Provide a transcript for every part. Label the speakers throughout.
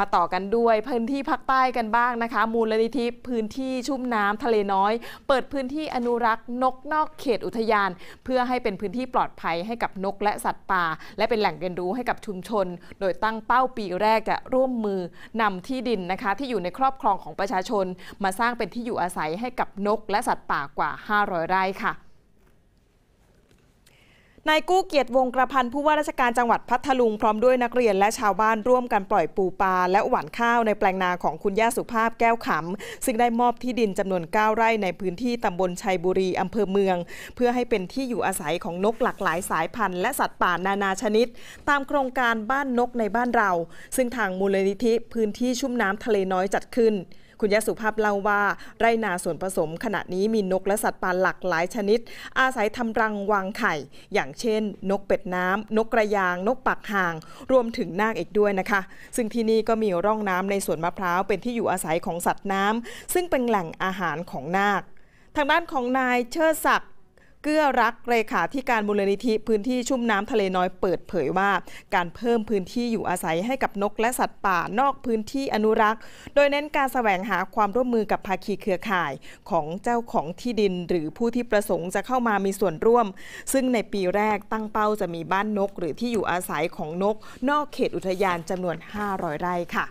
Speaker 1: มาต่อกันด้วยพื้นที่ภาคใต้กันบ้างนะคะ มูลนิธิพื้นที่ชุ่มน้ำทะเลน้อย เปิดพื้นที่อนุรักษ์นกนอกเขตอุทยาน เพื่อให้เป็นพื้นที่ปลอดภัยให้กับนกและสัตว์ป่า และเป็นแหล่งเรียนรู้ให้กับชุมชน โดยตั้งเป้าปีแรกจะร่วมมือนำที่ดินนะคะ ที่อยู่ในครอบครองของประชาชน มาสร้างเป็นที่อยู่อาศัยให้กับนกและสัตว์ป่ากว่า 500 ไร่ค่ะนายกู้เกียรติวงกระพันผู้ว่าราชการจังหวัดพัทลุงพร้อมด้วยนักเรียนและชาวบ้านร่วมกันปล่อยปูปลาและหว่านข้าวในแปลงนาของคุณย่าสุภาพแก้วขำ ซึ่งได้มอบที่ดินจำนวน9ไร่ในพื้นที่ตำบลชัยบุรีอำเภอเมือง เพื่อให้เป็นที่อยู่อาศัยของนกหลากหลายสายพันธุ์และสัตว์ป่านานาชนิด ตามโครงการบ้านนกในบ้านเรา ซึ่งทางมูลนิธิพื้นที่ชุ่มน้ำทะเลน้อยจัดขึ้นคุณยศสุภาพเล่าว่าไรนาส่วนผสมขณะนี้มีนกและสัตว์ป่าหลากหลายชนิด อาศัยทำรังวางไข่ อย่างเช่น นกเป็ดน้ำนกกระยาง นกปักห่าง รวมถึงนาคอีกด้วยนะคะซึ่งที่นี่ก็มีร่องน้ำในสวนมะพร้าวเป็นที่อยู่อาศัยของสัตว์น้ำซึ่งเป็นแหล่งอาหารของนาค ทางด้านของนายเชิดศักดิ์เกื้อรักเลขาที่การมูลนิธิพื้นที่ชุ่มน้ำทะเลน้อยเปิดเผยว่า การเพิ่มพื้นที่อยู่อาศัยให้กับนกและสัตว์ป่านอกพื้นที่อนุรักษ์ โดยเน้นการสแสวงหาความร่วมมือกับภาคีเครือข่ายของเจ้าของที่ดิน หรือผู้ที่ประสงค์จะเข้ามามีส่วนร่วม ซึ่งในปีแรกตั้งเป้าจะมีบ้านนก หรือที่อยู่อาศัยของนก นอกเขตอุทยานจำนวน500ไร่ค่ะ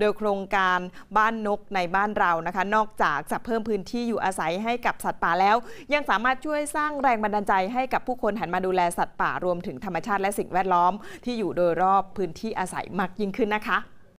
Speaker 1: โดยโครงการบ้านนกในบ้านเรานะคะ นอกจากจะเพิ่มพื้นที่อยู่อาศัยให้กับสัตว์ป่าแล้ว ยังสามารถช่วยสร้างแรงบันดาลใจให้กับผู้คนหันมาดูแลสัตว์ป่ารวมถึงธรรมชาติและสิ่งแวดล้อมที่อยู่โดยรอบพื้นที่อาศัยมากยิ่งขึ้นนะคะ